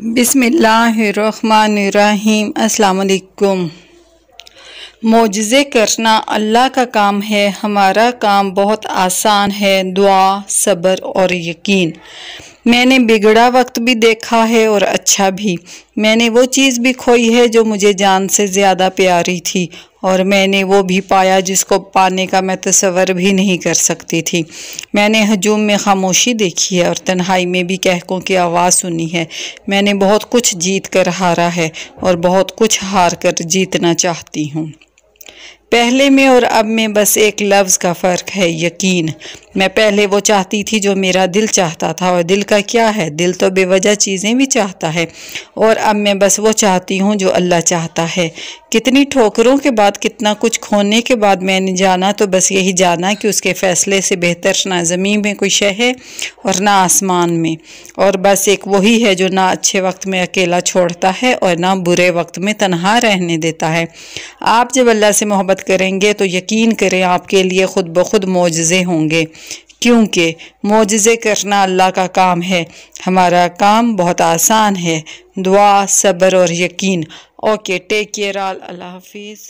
बिसमीम् अल्लाम मोजे करना अल्लाह का काम है हमारा काम बहुत आसान है दुआ सब्र और यकीन मैंने बिगड़ा वक्त भी देखा है और अच्छा भी मैंने वो चीज़ भी खोई है जो मुझे जान से ज़्यादा प्यारी थी और मैंने वो भी पाया जिसको पाने का मैं तस्वर भी नहीं कर सकती थी मैंने हजूम में खामोशी देखी है और तन्हाई में भी कहकों की आवाज़ सुनी है मैंने बहुत कुछ जीत कर हारा है और बहुत कुछ हार कर जीतना चाहती हूँ पहले में और अब में बस एक लफ्ज़ का फ़र्क है यकीन मैं पहले वो चाहती थी जो मेरा दिल चाहता था और दिल का क्या है दिल तो बेवजह चीज़ें भी चाहता है और अब मैं बस वो चाहती हूँ जो अल्लाह चाहता है कितनी ठोकरों के बाद कितना कुछ खोने के बाद मैंने जाना तो बस यही जाना कि उसके फ़ैसले से बेहतर ना ज़मीन में कोई शह है और ना आसमान में और बस एक वही है जो ना अच्छे वक्त में अकेला छोड़ता है और ना बुरे वक्त में तनहा रहने देता है आप जब अल्लाह से मोहब्बत करेंगे तो यकीन करें आपके लिए ख़ुद ब खुद मोजे होंगे क्योंकि मोजे करना अल्लाह का काम है हमारा काम बहुत आसान है दुआ सब्र और यकीन ओके टेक केयर आल अल्लाह हाफिज़